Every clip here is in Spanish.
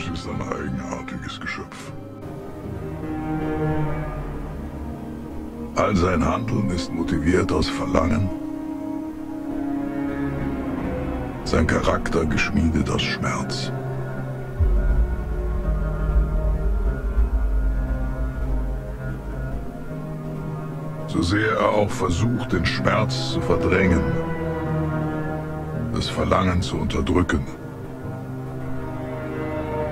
selbst ist ein eigenartiges Geschöpf. All sein Handeln ist motiviert aus Verlangen, sein Charakter geschmiedet aus Schmerz. So sehr er auch versucht, den Schmerz zu verdrängen, das Verlangen zu unterdrücken,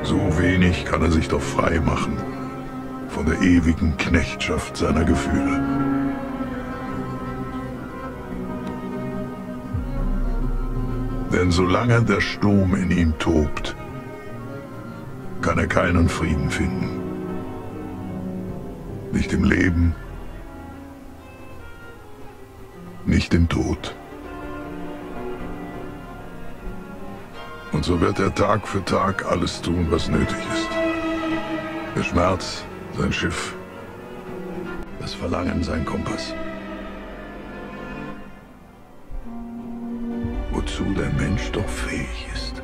so wenig kann er sich doch frei machen von der ewigen Knechtschaft seiner Gefühle. Denn solange der Sturm in ihm tobt, kann er keinen Frieden finden. Nicht im Leben, nicht im Tod. Und so wird er Tag für Tag alles tun, was nötig ist. Der Schmerz, sein Schiff. Das Verlangen, sein Kompass. Wozu der Mensch doch fähig ist.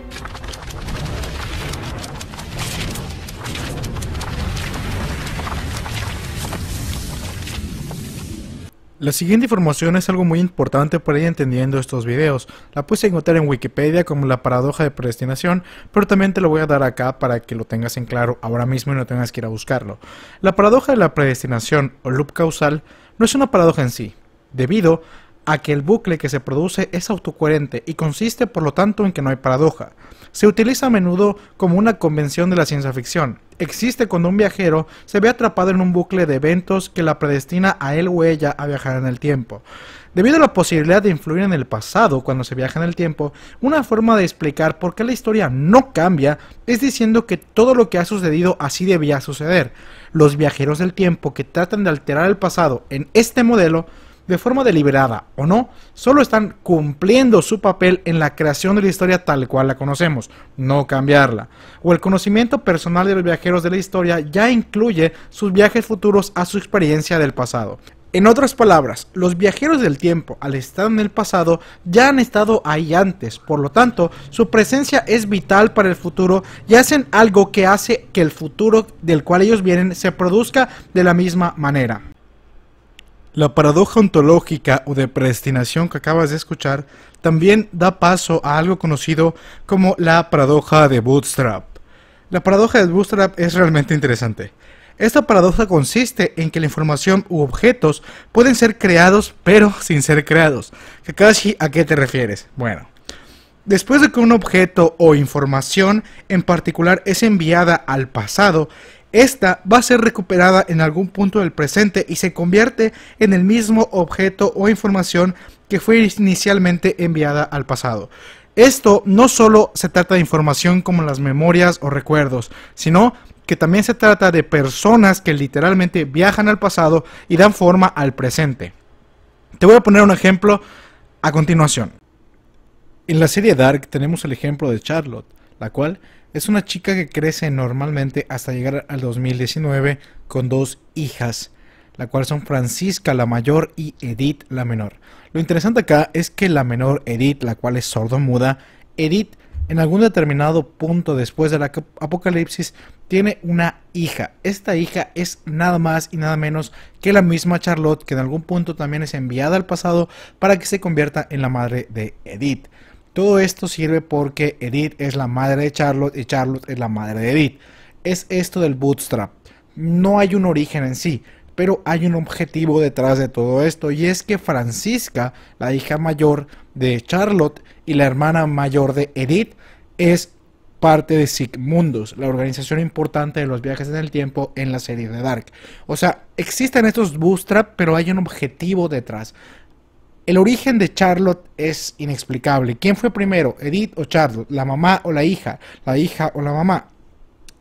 La siguiente información es algo muy importante para ir entendiendo estos videos. La puse a encontrar en Wikipedia como la paradoja de predestinación, pero también te lo voy a dar acá para que lo tengas en claro ahora mismo y no tengas que ir a buscarlo. La paradoja de la predestinación o loop causal no es una paradoja en sí, debido a que el bucle que se produce es autocoherente y consiste por lo tanto en que no hay paradoja. Se utiliza a menudo como una convención de la ciencia ficción. Existe cuando un viajero se ve atrapado en un bucle de eventos que la predestina a él o ella a viajar en el tiempo. Debido a la posibilidad de influir en el pasado cuando se viaja en el tiempo, una forma de explicar por qué la historia no cambia es diciendo que todo lo que ha sucedido así debía suceder. Los viajeros del tiempo que tratan de alterar el pasado en este modelo de forma deliberada o no, solo están cumpliendo su papel en la creación de la historia tal cual la conocemos, no cambiarla. O el conocimiento personal de los viajeros de la historia ya incluye sus viajes futuros a su experiencia del pasado. En otras palabras, los viajeros del tiempo al estar en el pasado ya han estado ahí antes, por lo tanto, su presencia es vital para el futuro y hacen algo que hace que el futuro del cual ellos vienen se produzca de la misma manera. La paradoja ontológica o de predestinación que acabas de escuchar también da paso a algo conocido como la paradoja de Bootstrap. La paradoja de Bootstrap es realmente interesante. Esta paradoja consiste en que la información u objetos pueden ser creados pero sin ser creados. Que a qué te refieres? Bueno, después de que un objeto o información en particular es enviada al pasado, esta va a ser recuperada en algún punto del presente y se convierte en el mismo objeto o información que fue inicialmente enviada al pasado. Esto no solo se trata de información como las memorias o recuerdos, sino que también se trata de personas que literalmente viajan al pasado y dan forma al presente. Te voy a poner un ejemplo a continuación. En la serie Dark tenemos el ejemplo de Charlotte, la cual es una chica que crece normalmente hasta llegar al 2019 con dos hijas, la cual son Francisca la mayor y Edith la menor. Lo interesante acá es que la menor Edith, la cual es sordomuda, Edith en algún determinado punto después del apocalipsis tiene una hija. Esta hija es nada más y nada menos que la misma Charlotte que en algún punto también es enviada al pasado para que se convierta en la madre de Edith. Todo esto sirve porque Edith es la madre de Charlotte y Charlotte es la madre de Edith. Es esto del bootstrap. No hay un origen en sí, pero hay un objetivo detrás de todo esto y es que Francisca, la hija mayor de Charlotte y la hermana mayor de Edith, es parte de Sigmundus, la organización importante de los viajes en el tiempo en la serie de Dark. O sea, existen estos bootstrap, pero hay un objetivo detrás. El origen de Charlotte es inexplicable. ¿Quién fue primero, Edith o Charlotte? ¿La mamá o la hija? ¿La hija o la mamá?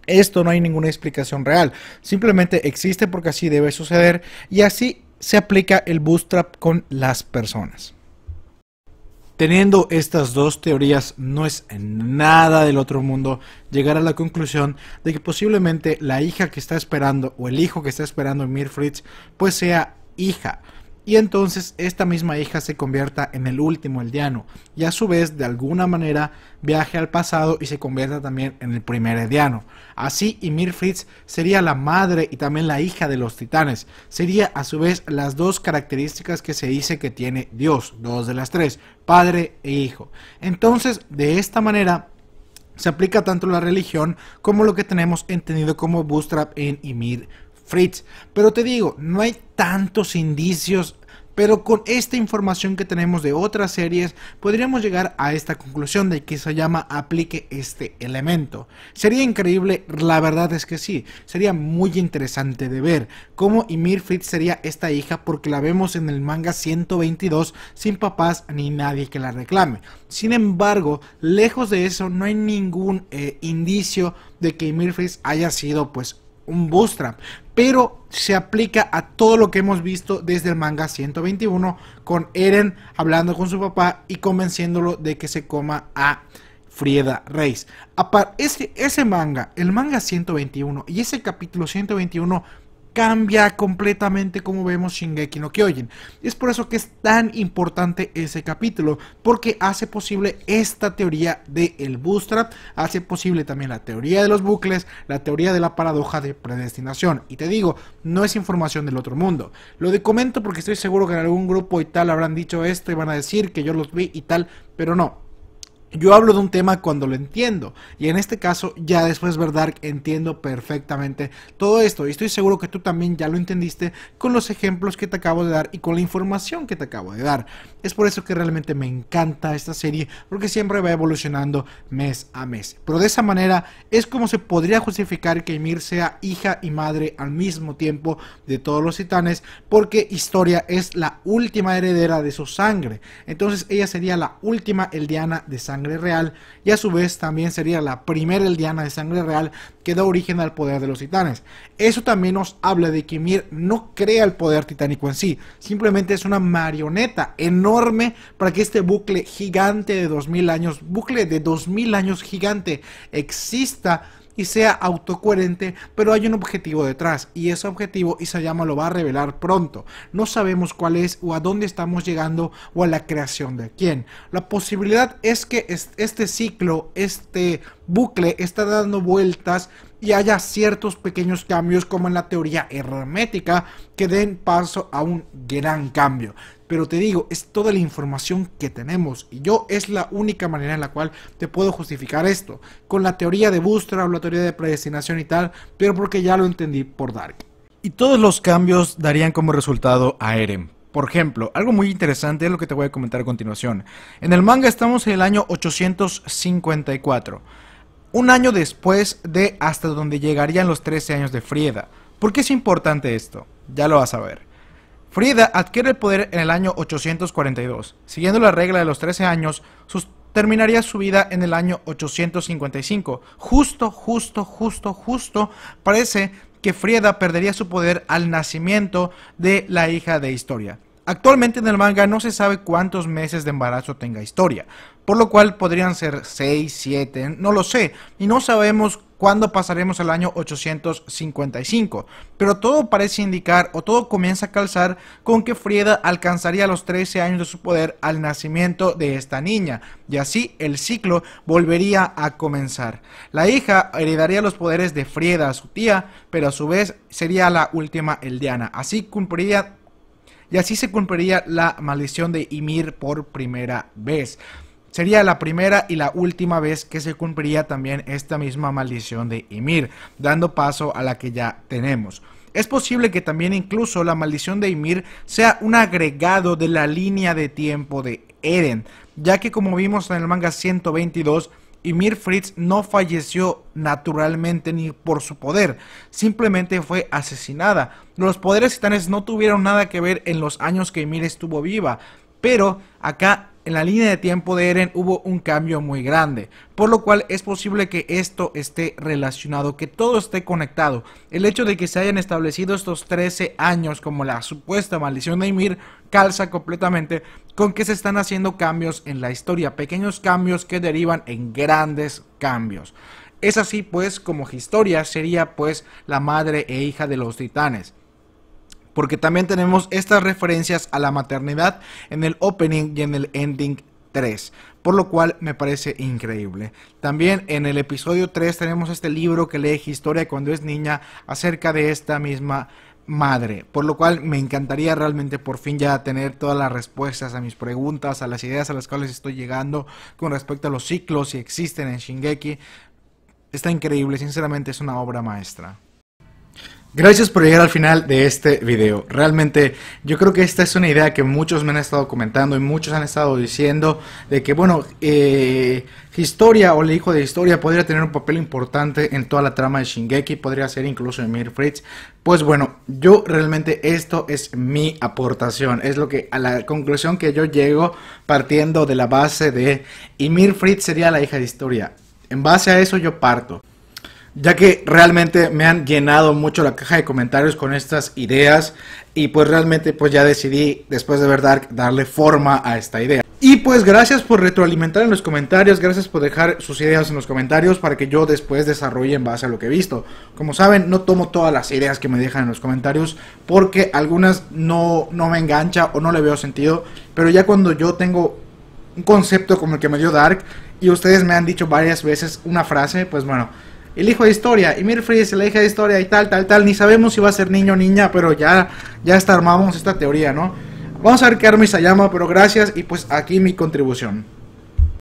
Esto no hay ninguna explicación real, simplemente existe porque así debe suceder y así se aplica el bootstrap con las personas. Teniendo estas dos teorías, no es nada del otro mundo llegar a la conclusión de que posiblemente la hija que está esperando o el hijo que está esperando Mir Fritz, pues sea hija y entonces esta misma hija se convierta en el último Eldiano y a su vez de alguna manera viaje al pasado y se convierta también en el primer Eldiano. Así Ymir Fritz sería la madre y también la hija de los titanes. Sería a su vez las dos características que se dice que tiene Dios, dos de las tres, padre e hijo. Entonces de esta manera se aplica tanto la religión como lo que tenemos entendido como Bootstrap en Ymir Fritz. Pero te digo, no hay tantos indicios pero con esta información que tenemos de otras series, podríamos llegar a esta conclusión de que se llama aplique este elemento. Sería increíble, la verdad es que sí, sería muy interesante de ver cómo Ymir Fritz sería esta hija porque la vemos en el manga 122 sin papás ni nadie que la reclame. Sin embargo, lejos de eso no hay ningún eh, indicio de que Ymir Fritz haya sido pues un bootstrap, pero se aplica a todo lo que hemos visto desde el manga 121 con Eren hablando con su papá y convenciéndolo de que se coma a Frieda Reis. Ese, ese manga, el manga 121 y ese capítulo 121 cambia completamente como vemos Shingeki no Kyojin. Es por eso que es tan importante ese capítulo, porque hace posible esta teoría del el bootstrap, hace posible también la teoría de los bucles, la teoría de la paradoja de predestinación. Y te digo, no es información del otro mundo. Lo de comento porque estoy seguro que en algún grupo y tal habrán dicho esto y van a decir que yo los vi y tal, pero no, yo hablo de un tema cuando lo entiendo. Y en este caso, ya después verdad Dark, entiendo perfectamente todo esto. Y estoy seguro que tú también ya lo entendiste con los ejemplos que te acabo de dar y con la información que te acabo de dar. Es por eso que realmente me encanta esta serie, porque siempre va evolucionando mes a mes. Pero de esa manera es como se podría justificar que emir sea hija y madre al mismo tiempo de todos los titanes, porque Historia es la última heredera de su sangre. Entonces ella sería la última Eldiana de sangre real y a su vez también sería la primera Eldiana de sangre real que da origen al poder de los titanes. Eso también nos habla de que Mir no crea el poder titánico en sí, simplemente es una marioneta enorme para que este bucle gigante de 2000 años, bucle de 2000 años gigante exista y sea autocoherente, pero hay un objetivo detrás y ese objetivo Isayama lo va a revelar pronto. No sabemos cuál es o a dónde estamos llegando o a la creación de quién. La posibilidad es que este ciclo, este bucle está dando vueltas y haya ciertos pequeños cambios como en la teoría hermética que den paso a un gran cambio. Pero te digo, es toda la información que tenemos. Y yo es la única manera en la cual te puedo justificar esto. Con la teoría de o la teoría de predestinación y tal. Pero porque ya lo entendí por Dark. Y todos los cambios darían como resultado a Eren. Por ejemplo, algo muy interesante es lo que te voy a comentar a continuación. En el manga estamos en el año 854, un año después de hasta donde llegarían los 13 años de Frieda. ¿Por qué es importante esto? Ya lo vas a ver. Frieda adquiere el poder en el año 842. Siguiendo la regla de los 13 años, terminaría su vida en el año 855. Justo, justo, justo, justo, parece que Frieda perdería su poder al nacimiento de la hija de Historia. Actualmente en el manga no se sabe cuántos meses de embarazo tenga Historia por lo cual podrían ser 6, 7, no lo sé, y no sabemos cuándo pasaremos al año 855, pero todo parece indicar o todo comienza a calzar con que Frieda alcanzaría los 13 años de su poder al nacimiento de esta niña, y así el ciclo volvería a comenzar. La hija heredaría los poderes de Frieda, su tía, pero a su vez sería la última Eldiana, así cumpliría y así se cumpliría la maldición de Ymir por primera vez. Sería la primera y la última vez que se cumpliría también esta misma maldición de Ymir, dando paso a la que ya tenemos. Es posible que también incluso la maldición de Ymir sea un agregado de la línea de tiempo de Eren, ya que como vimos en el manga 122, Ymir Fritz no falleció naturalmente ni por su poder, simplemente fue asesinada. Los poderes titanes no tuvieron nada que ver en los años que Ymir estuvo viva, pero acá en la línea de tiempo de Eren hubo un cambio muy grande, por lo cual es posible que esto esté relacionado, que todo esté conectado. El hecho de que se hayan establecido estos 13 años como la supuesta maldición de Ymir calza completamente con que se están haciendo cambios en la historia, pequeños cambios que derivan en grandes cambios. Es así pues como Historia sería pues la madre e hija de los titanes porque también tenemos estas referencias a la maternidad en el opening y en el ending 3, por lo cual me parece increíble. También en el episodio 3 tenemos este libro que lee historia cuando es niña acerca de esta misma madre, por lo cual me encantaría realmente por fin ya tener todas las respuestas a mis preguntas, a las ideas a las cuales estoy llegando con respecto a los ciclos si existen en Shingeki. Está increíble, sinceramente es una obra maestra. Gracias por llegar al final de este video. Realmente yo creo que esta es una idea que muchos me han estado comentando y muchos han estado diciendo de que bueno, eh, historia o el hijo de historia podría tener un papel importante en toda la trama de Shingeki, podría ser incluso Emir Fritz. Pues bueno, yo realmente esto es mi aportación, es lo que a la conclusión que yo llego partiendo de la base de Emir Fritz sería la hija de historia. En base a eso yo parto ya que realmente me han llenado mucho la caja de comentarios con estas ideas y pues realmente pues ya decidí después de ver Dark darle forma a esta idea. Y pues gracias por retroalimentar en los comentarios, gracias por dejar sus ideas en los comentarios para que yo después desarrolle en base a lo que he visto. Como saben, no tomo todas las ideas que me dejan en los comentarios porque algunas no, no me engancha o no le veo sentido, pero ya cuando yo tengo un concepto como el que me dio Dark y ustedes me han dicho varias veces una frase, pues bueno, el hijo de historia, y Mirfrey es la hija de historia y tal, tal, tal, ni sabemos si va a ser niño o niña, pero ya, ya está armamos esta teoría, ¿no? Vamos a ver qué arma llama, pero gracias y pues aquí mi contribución.